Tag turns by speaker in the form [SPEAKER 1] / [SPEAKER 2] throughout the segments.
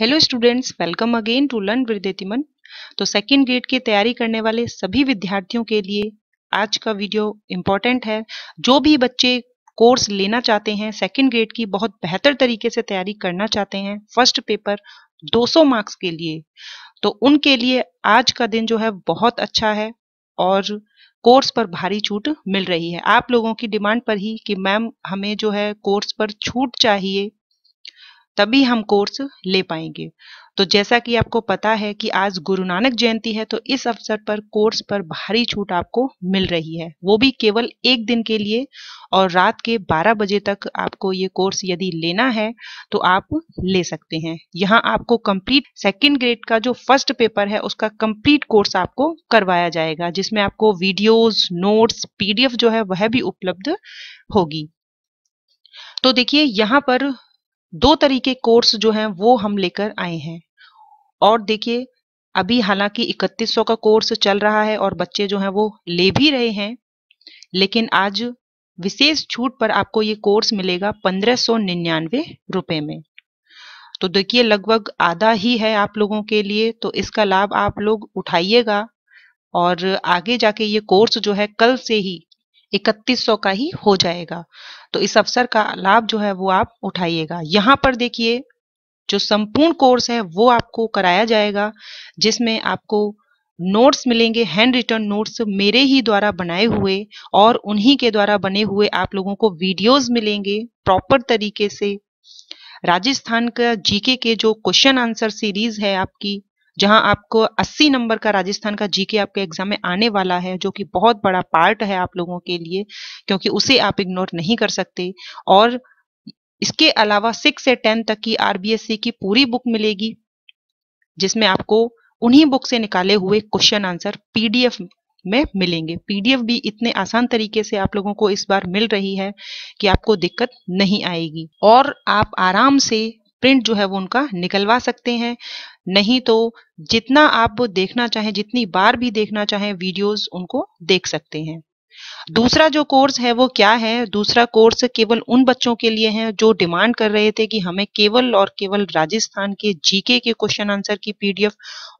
[SPEAKER 1] hello students welcome again to learn विद्यतिमन तो second grade की तैयारी करने वाले सभी विद्यार्थियों के लिए आज का वीडियो इम्पॉर्टेंट है जो भी बच्चे कोर्स लेना चाहते हैं सेकेंड ग्रेड की बहुत बेहतर तरीके से तैयारी करना चाहते हैं फर्स्ट पेपर 200 मार्क्स के लिए तो उनके लिए आज का दिन जो है बहुत अच्छा है और कोर्स पर भारी छूट मिल रही है आप लोगों की डिमांड पर ही कि मैम हमें जो है कोर्स पर छूट चाहिए तभी हम कोर्स ले पाएंगे तो जैसा कि आपको पता है कि आज गुरु नानक जयंती है तो इस अवसर पर कोर्स पर भारी छूट आपको मिल रही है वो भी केवल एक दिन के लिए और रात के 12 बजे तक आपको ये कोर्स यदि लेना है तो आप ले सकते हैं यहाँ आपको कंप्लीट सेकंड ग्रेड का जो फर्स्ट पेपर है उसका कंप्लीट कोर्स आपको करवाया जाएगा जिसमें आपको वीडियोज नोट्स पीडीएफ जो है वह भी उपलब्ध होगी तो देखिए यहाँ पर दो तरीके कोर्स जो हैं वो हम लेकर आए हैं और देखिए अभी हालांकि 3100 का कोर्स चल रहा है और बच्चे जो हैं वो ले भी रहे हैं लेकिन आज विशेष छूट पर आपको ये कोर्स मिलेगा पंद्रह सौ निन्यानवे में तो देखिए लगभग आधा ही है आप लोगों के लिए तो इसका लाभ आप लोग उठाइएगा और आगे जाके ये कोर्स जो है कल से ही इकतीस सौ का ही हो जाएगा तो इस अवसर का लाभ जो है वो आप उठाइएगा यहाँ पर देखिए जो संपूर्ण कोर्स है वो आपको कराया जाएगा जिसमें आपको नोट्स मिलेंगे हैंड रिटर्न नोट्स मेरे ही द्वारा बनाए हुए और उन्हीं के द्वारा बने हुए आप लोगों को वीडियोस मिलेंगे प्रॉपर तरीके से राजस्थान का जीके के जो क्वेश्चन आंसर सीरीज है आपकी जहां आपको 80 नंबर का राजस्थान का जीके आपके एग्जाम में आने वाला है जो कि बहुत बड़ा पार्ट है आप लोगों के लिए क्योंकि उसे आप इग्नोर नहीं कर सकते और इसके अलावा सिक्स से टेन तक की आरबीएससी की पूरी बुक मिलेगी जिसमें आपको उन्हीं बुक से निकाले हुए क्वेश्चन आंसर पीडीएफ में मिलेंगे पीडीएफ भी इतने आसान तरीके से आप लोगों को इस बार मिल रही है कि आपको दिक्कत नहीं आएगी और आप आराम से प्रिंट जो है वो उनका निकलवा सकते हैं नहीं तो जितना आप वो देखना चाहें जितनी बार भी देखना चाहें वीडियोस उनको देख सकते हैं दूसरा जो कोर्स है वो क्या है दूसरा कोर्स केवल उन बच्चों के लिए है जो डिमांड कर रहे थे कि हमें केवल और केवल राजस्थान के जीके के क्वेश्चन आंसर की पीडीएफ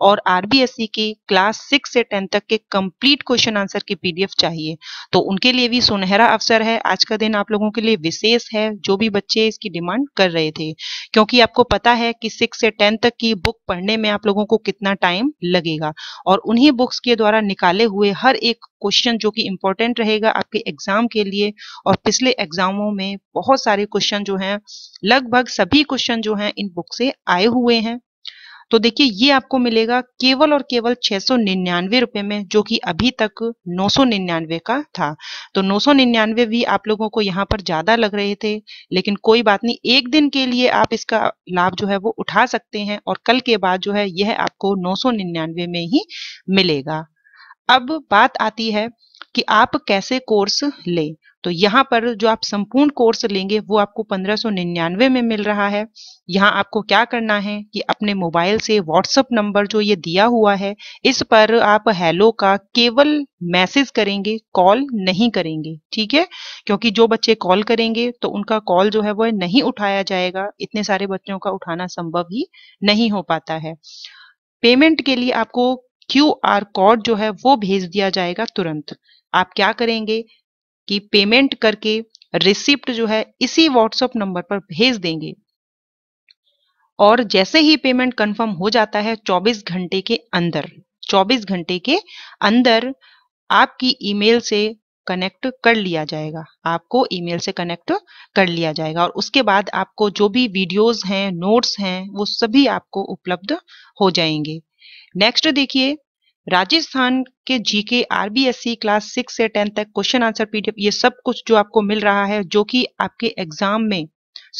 [SPEAKER 1] और आरबीएससी के क्लास सिक्स से टेंथ तक के कंप्लीट क्वेश्चन आंसर की पीडीएफ चाहिए तो उनके लिए भी सुनहरा अवसर है आज का दिन आप लोगों के लिए विशेष है जो भी बच्चे इसकी डिमांड कर रहे थे क्योंकि आपको पता है कि सिक्स से टेंथ तक की बुक पढ़ने में आप लोगों को कितना टाइम लगेगा और उन्ही बुक्स के द्वारा निकाले हुए हर एक क्वेश्चन जो कि इंपॉर्टेंट इम्पोर्टेंट रहेगा आपके एग्जाम के लिए और पिछले एग्जामों में बहुत सारे क्वेश्चन जो हैं लगभग सभी क्वेश्चन जो हैं इन बुक से आए हुए हैं तो देखिए ये आपको मिलेगा केवल और केवल छह सौ रुपए में जो कि अभी तक नौ सौ निन्यानवे का था तो नौ सौ निन्यानवे भी आप लोगों को यहाँ पर ज्यादा लग रहे थे लेकिन कोई बात नहीं एक दिन के लिए आप इसका लाभ जो है वो उठा सकते हैं और कल के बाद जो है यह आपको नौ सौ निन्यानवे में ही मिलेगा अब बात आती है कि आप कैसे कोर्स लें तो यहाँ पर जो आप संपूर्ण कोर्स लेंगे वो आपको 1599 में मिल रहा है यहाँ आपको क्या करना है कि अपने मोबाइल से व्हाट्सअप नंबर जो ये दिया हुआ है इस पर आप हेलो का केवल मैसेज करेंगे कॉल नहीं करेंगे ठीक है क्योंकि जो बच्चे कॉल करेंगे तो उनका कॉल जो है वो नहीं उठाया जाएगा इतने सारे बच्चों का उठाना संभव ही नहीं हो पाता है पेमेंट के लिए आपको क्यू आर कोड जो है वो भेज दिया जाएगा तुरंत आप क्या करेंगे कि पेमेंट करके रिसिप्ट जो है इसी व्हाट्सएप नंबर पर भेज देंगे और जैसे ही पेमेंट कंफर्म हो जाता है 24 घंटे के अंदर 24 घंटे के अंदर आपकी ईमेल से कनेक्ट कर लिया जाएगा आपको ईमेल से कनेक्ट कर लिया जाएगा और उसके बाद आपको जो भी वीडियोस हैं नोट्स हैं वो सभी आपको उपलब्ध हो जाएंगे नेक्स्ट देखिए राजस्थान के जीके आरबीएससी क्लास सिक्स से टेंथ तक क्वेश्चन आंसर पीडीएफ ये सब कुछ जो आपको मिल रहा है जो कि आपके एग्जाम में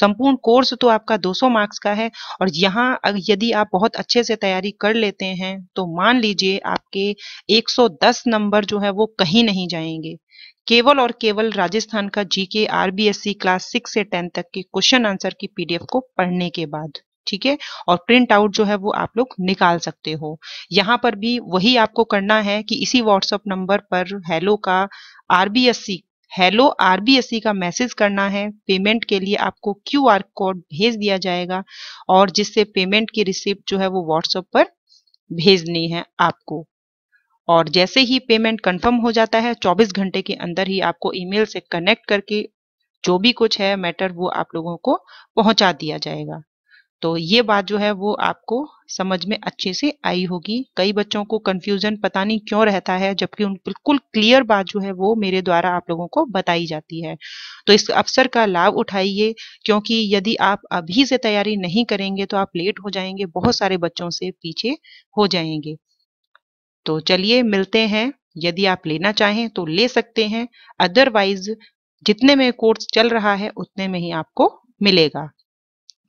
[SPEAKER 1] संपूर्ण कोर्स तो आपका 200 मार्क्स का है और यहाँ यदि आप बहुत अच्छे से तैयारी कर लेते हैं तो मान लीजिए आपके 110 नंबर जो है वो कहीं नहीं जाएंगे केवल और केवल राजस्थान का जीके आरबीएससी क्लास सिक्स से टेंथ तक के क्वेश्चन आंसर की पीडीएफ को पढ़ने के बाद ठीक है और प्रिंट आउट जो है वो आप लोग निकाल सकते हो यहाँ पर भी वही आपको करना है कि इसी व्हाट्सएप नंबर पर हेलो का आरबीएससी हेलो आरबीएससी का मैसेज करना है पेमेंट के लिए आपको क्यू आर कोड भेज दिया जाएगा और जिससे पेमेंट की रिसिप्ट जो है वो व्हाट्सएप पर भेजनी है आपको और जैसे ही पेमेंट कंफर्म हो जाता है 24 घंटे के अंदर ही आपको ईमेल से कनेक्ट करके जो भी कुछ है मैटर वो आप लोगों को पहुंचा दिया जाएगा तो ये बात जो है वो आपको समझ में अच्छे से आई होगी कई बच्चों को कंफ्यूजन पता नहीं क्यों रहता है जबकि उन बिल्कुल क्लियर बात जो है वो मेरे द्वारा आप लोगों को बताई जाती है तो इस अवसर का लाभ उठाइए क्योंकि यदि आप अभी से तैयारी नहीं करेंगे तो आप लेट हो जाएंगे बहुत सारे बच्चों से पीछे हो जाएंगे तो चलिए मिलते हैं यदि आप लेना चाहें तो ले सकते हैं अदरवाइज जितने में कोर्स चल रहा है उतने में ही आपको मिलेगा